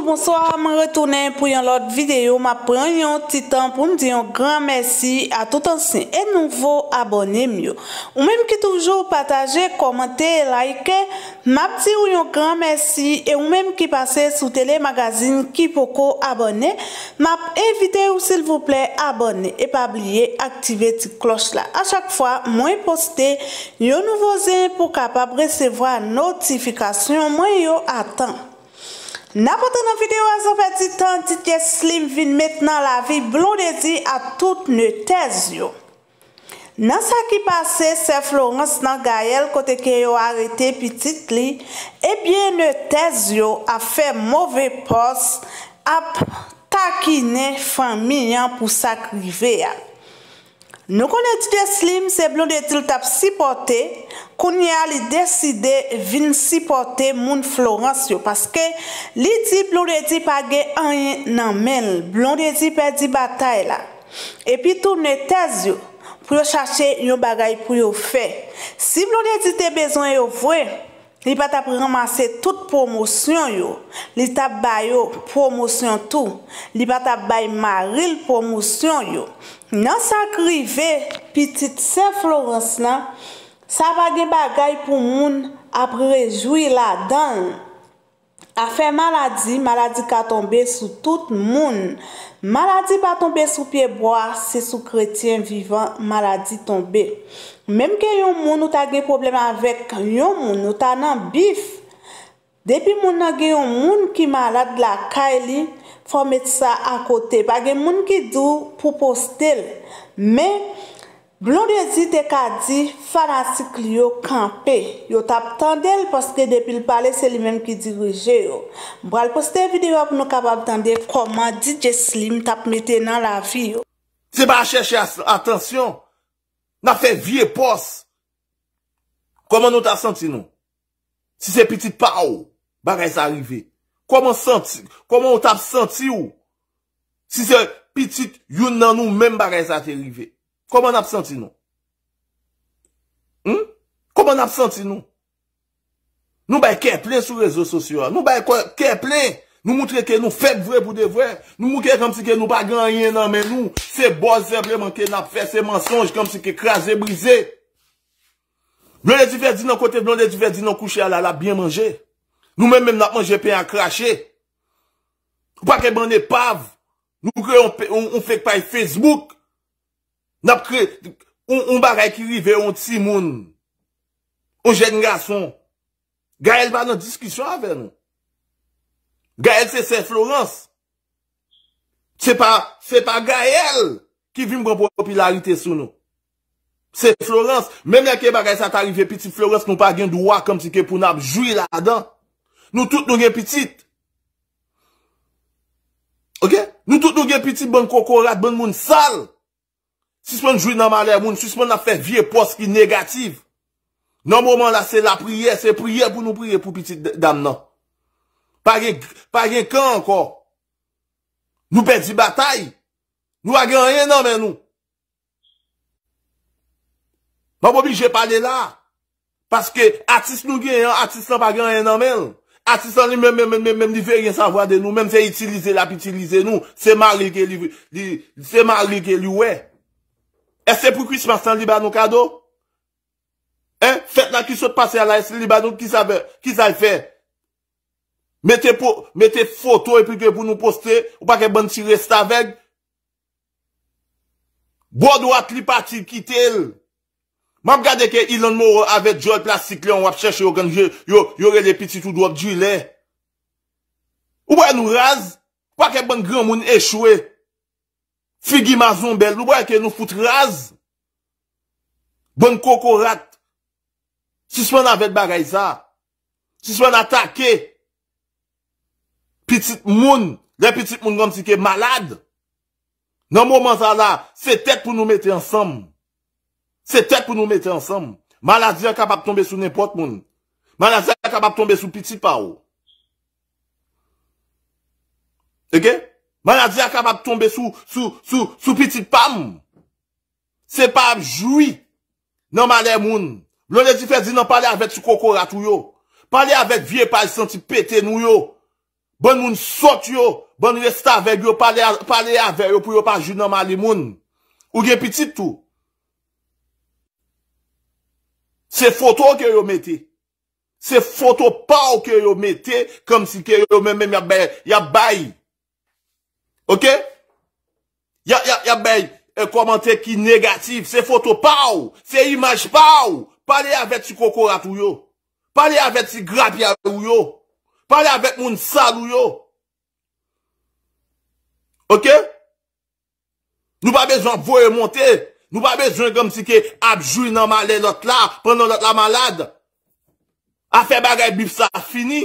Bonsoir, mwen retounen pou yon lot videyo. Mwen pren yon titan pou mwen di yon gran mersi a tout ansin e nouvo abone myo. Ou mwen ki toujou pataje, komente, like. Mwen ti ou yon gran mersi e ou mwen ki pase sou telemagazine ki poko abone. Mwen evite ou sil vouple abone e pa bliye aktive ti kloch la. A chak fwa mwen poste yon nouvo zin pou kapab resevo a notifikasyon mwen yon atan. Napote nan videyo asan peti tan, titye Slim vin metnan la vi, blon deti ap tout ne tezyo. Nan sa ki pase, se Florence nan gayel kote ke yo arete pitit li, ebyen ne tezyo ap fe mouve pos ap takine faminyan pou sakri veya. Nou konen titye Slim, se blon deti l tap sipote, kounye a li deside vin sipote moun Florence yo, paske li di blon de di pa ge anye nan men, blon de di pa di batay la, epi tou ne tez yo, pou yo chache yon bagay pou yo fe. Si blon de di te bezon yo vwe, li pata premanse tout promosyon yo, li tabay yo promosyon tou, li pata bay maril promosyon yo. Nan sa grive, pitit se Florence nan, Sa bagye bagay pou moun ap rejoui la dan. A fe maladi, maladi ka tombe sou tout moun. Maladi pa tombe sou pieboa, se sou kretien vivan, maladi tombe. Mem ke yon moun nou ta ge problem avèk yon moun, nou ta nan bif. Depi moun na ge yon moun ki malad la kaili, fò met sa akote. Bagye moun ki dou, pou postel. Me, Blon de zi te ka di faransik li yo kampe, yo tap tendel poske depil pale se li men ki dirije yo. Bo al poste videyo ap nou kabab tendel koman DJ Slim tap mette nan la vi yo. Se ba a cheshe atensyon, na fe vie pos, koman nou tap senti nou? Si se pitit pa ou, ba reza rive. Koman senti, koman nou tap senti ou? Si se pitit yon nan nou men ba reza rive. Koman ap santi nou? Hmm? Koman ap santi nou? Nou bay keple sou rezo sosyo. Nou bay keple. Nou moutre ke nou fek vwe pou de vwe. Nou mouke kom si ke nou pa ganye nan men nou. Se boze vwe manke nap fe se mensonj kom si ke kras e brize. Blonde zi vezi nan kote blonde zi vezi nan kouche ala ala bien manje. Nou men men ap manje pen an krashe. Ou pa ke ban ne pav. Nou mouke on fek pay Facebook. Ou pa ke ban ne pav. Nap kre, un bagay ki rive yon timoun Ou jen nga son Gayel ba nan diskisyon ave nou Gayel se Saint Florence Se pa, se pa Gayel Ki vim gwen popularite sou nou Saint Florence, menm ya ke bagay sa ta rive piti Florence Nou pa gen dwa kom si ke pou nab jwi la dan Nou tout nou gen piti Ok, nou tout nou gen piti bon kokorat, bon moun sal Si seman nou jouye nan malè moun, si seman nou a fè vie pos ki negatif, nan mouman la se la priye, se priye pou nou priye pou piti dam nan. Pagè, pagè kan anko, nou pè di batay, nou a ganyen nan men nou. Mwen moubi jè pale la, paske atis nou ganyen, atis nan pa ganyen nan men. Atis nan li mèm li veyye san vwa de nou, mèm se itilize la p'itilize nou, seman li ke li wey. Ese pou kwi smastan libanon kado? Fèt nan kisot pase alay, se libanon kisay fè? Mete foto epikwe pou nou poste, ou pa ke ban ti resta vek? Bo do at li pati kitel? Mam gade ke ilan moro avet jol plastik le, an wap chèche yo kan yo re le piti tout wap di le. Ou bay nou raz? Ou pa ke ban gran moun echwe? Ou bay nou raz? Figi ma zon bel, nou wè ke nou foute raz. Bon koko rat. Si swan avèd bagay sa. Si swan atake. Pitit moun. Le pitit moun gom si ke malade. Nan mou man sa la, se tet pou nou mette ansam. Se tet pou nou mette ansam. Maladien kapap tombe sou nepot moun. Maladien kapap tombe sou pitit pa ou. Eke? Eke? Man a di a kapap tombe sou, sou, sou, sou piti pam. Se pap jwi nan male moun. Lo le di fe di nan pale avek sou kokoratu yo. Pale avek vie pale santi pete nou yo. Bon moun sot yo. Bon moun estavek yo. Pale avek yo pou yo pa jwi nan male moun. Ou gen piti tout. Se foto ou kè yo mette. Se foto pa ou kè yo mette. Kom si kè yo mèmèm ya bayi. Ok? Ya, ya, ya, beye, e komante ki negatif, se foto pa ou, se imaj pa ou, pale avet si kokorat ou yo, pale avet si grabi avet ou yo, pale avet moun sal ou yo. Ok? Nou pa bejwen voye monte, nou pa bejwen kom si ke abjou nan male lot la, pan nan lot la malade. A fe bagay bib sa fini.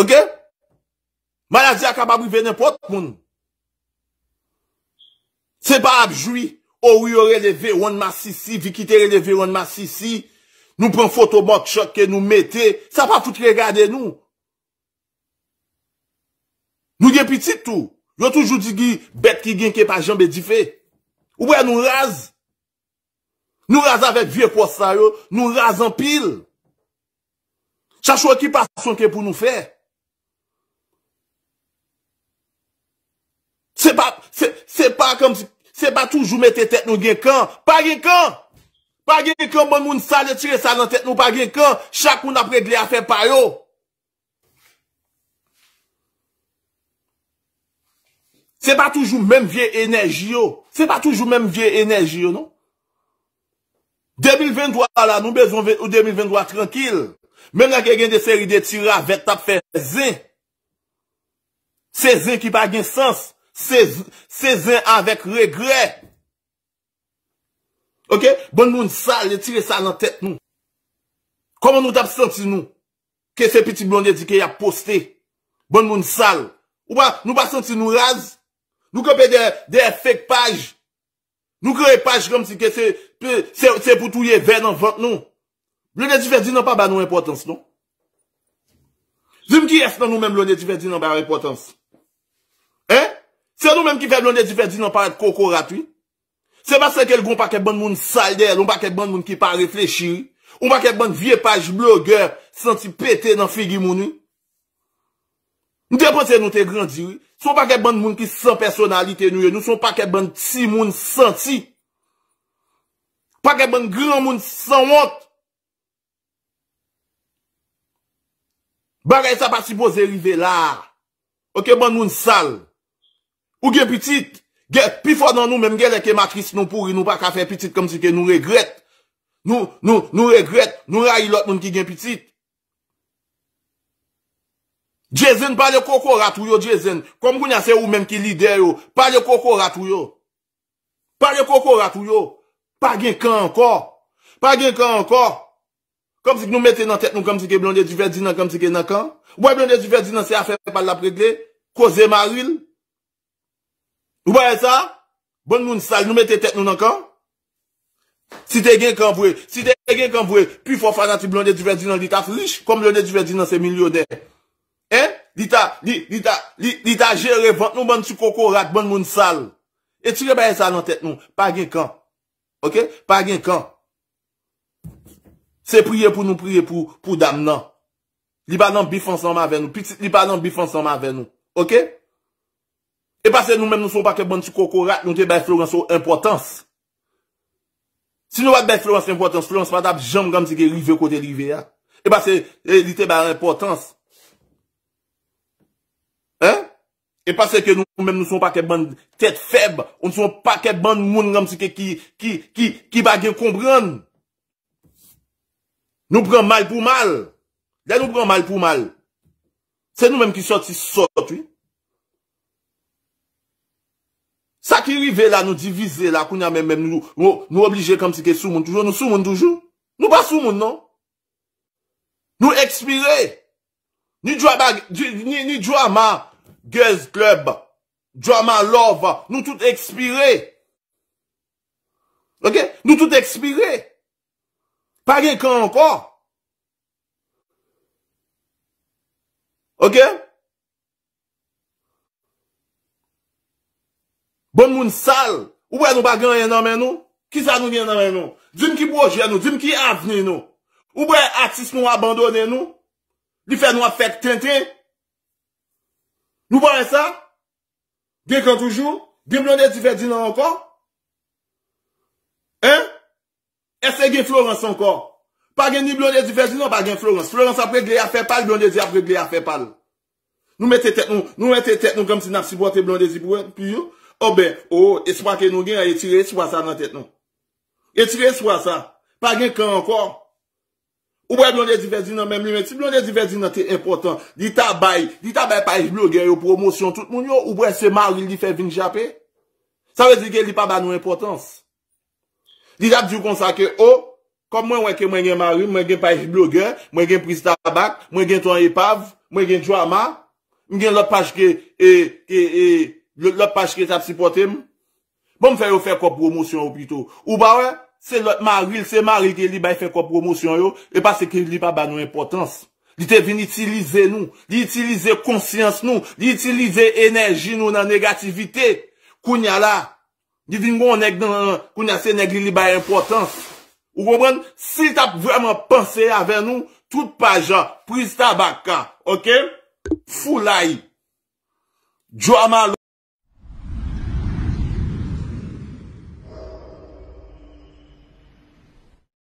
Ok? Malazi akababive nè pot moun. Se ba apjoui, ou yon releve yon masisi, vikite releve yon masisi, nou pren fotobok chokke, nou mette, sa pa fout regade nou. Nou gen pitit tou. Yo toujou di gi, bet ki gen ke pa jambedife. Ou bè nou raz. Nou raz avèk vie kwa sa yo, nou raz an pil. Chachou wè ki pas son ke pou nou fè. Se pa, se, se pa kom, se pa toujou mette tet nou gen kan, pa gen kan, pa gen gen kan, bon moun sa le tire sa nan tet nou, pa gen kan, chakoun apre gle a fe par yo. Se pa toujou menm vie enerji yo, se pa toujou menm vie enerji yo non? nou. 2023 la, nou bezon ou 2023 tranquil, menm la gen gen de seri de tira vek tap fe zen, se zen ki pa gen sens. Sezen avèk regre Ok, bon moun sal Le tire sal nan tèt nou Koman nou tap santi nou Ke se piti blonye di ke ya poste Bon moun sal Ou pa, nou pa santi nou raz Nou kepe de fake page Nou kre page kom si ke se Se poutouye ven nan vant nou Blonye di ferdi nan pa ba nou importans non? nou Zim ki es nan nou men blonye di ferdi nan ba importans Se anou menm ki fe blande di fe di nan parat koko ratwi? Se ba sekel goun pa ke ban moun salder, ou pa ke ban moun ki pa reflechir, ou pa ke ban vie page blogger santi pete nan figi mouni? Nde pote nou te grandir, sou pa ke ban moun ki san personalite nou, nou sou pa ke ban ti moun santi, pa ke ban gran moun san wot, ba gay sa pa si boze rive la, ou ke ban moun sal, Ou gen pitit, pi fò nan nou menm gen lè ke matris nou pouri nou pa ka fè pitit kom si ke nou regret. Nou regret, nou rayi lòt moun ki gen pitit. Djezen, pa le koko ratou yo Djezen, kom kou nyase ou menm ki lider yo, pa le koko ratou yo. Pa le koko ratou yo, pa gen kan ankor, pa gen kan ankor. Kom si ke nou mette nan tèt nou kom si ke blondè di verdina kom si ke nan kan. Ou blondè di verdina se a fè pal la pregle, ko zè maril. Ou baye sa? Bon moun sal, nou mette tet nou nan kan? Si te gen kan vwe, si te gen kan vwe, pi fwa fwa nan ti blonde duverdi nan lita frish, kon blonde duverdi nan se milyonè. Hein? Lita, lita, lita, lita jere vante nou ban tu koko rat, bon moun sal. Eti re baye sal nan tet nou, pa gen kan. Ok? Pa gen kan. Se priye pou nou priye pou, pou dam nan. Li ban nan bif ansanman ven nou, li ban nan bif ansanman ven nou. Ok? E pa se nou men nou son pa ke ban sou kokorat, nou te bel florenso importans. Si nou bat bel florenso importans, florense pa tab jom gamsi ke rive kote rive ya. E pa se e, li te bel importans. E pa se ke nou men nou son pa ke ban tet feb, ou nou son pa ke ban moun gamsi ke ki bagen kombran. Nou pran mal pou mal. Dey nou pran mal pou mal. Se nou men ki sot si sot, oui. Ve la nou divize la. Koun ya men men nou oblije kom se ke soumoun toujou. Nou soumoun toujou. Nou pa soumoun non. Nou ekspire. Ni drama. Girls club. Drama love. Nou tout ekspire. Ok. Nou tout ekspire. Page kan anko. Ok. Ok. Bon moun sal, ou bwe nou bagan enanmen nou? Kisa nou enanmen nou? Dime ki bouje nou? Dime ki avne nou? Ou bwe artist nou abandonen nou? Li fè nou afèk tente? Nou bwe sa? Gen kan toujou? Bi blondesi fè di nan anko? Hein? Ese gen Florence anko? Pagè ni blondesi fè di nan, pagè Florence. Florence apre gley a fè pal, blondesi apre gley a fè pal. Nou mette tet nou, nou mette tet nou kom si nafsi bote blondesi pou yon. Obe, oh, oh, non. ou, espwa ke nou gen a etire espwa sa nan tet nou. Etire espwa sa. Pa gen kan ankor. Ou bre blonde zivezi nan menmine. Si blonde zivezi nan te importan. Li tabay. Li tabay pais bloger yo promosyon tout moun yo. Ou bre se maril li fe vinjapè. Sa wè di gen li pa ban nou importans. Li dap di oh, ou konsa ke ou. Kom mwen wè ke mwen gen maril. Mwen gen pais bloger. Mwen gen pristabak. Mwen gen ton epav. Mwen gen jwama. Mwen gen lopaj ke e, eh, e, e, eh, e. Lop page ki tap sipote mou. Bon m fè yo fè kop promosyon yo pito. Ou ba wè, se lop maril, se maril ki li bè fè kop promosyon yo, e pa se ki li pa bè nou importans. Di te vin itilize nou, di itilize konsyans nou, di itilize enerji nou nan negativite. Kounya la, di vin kounya se negli bè importans. Ou koumen, si tap vèman panseye avè nou, tout page, prista baka. Ok? Fou lai. Djamalou.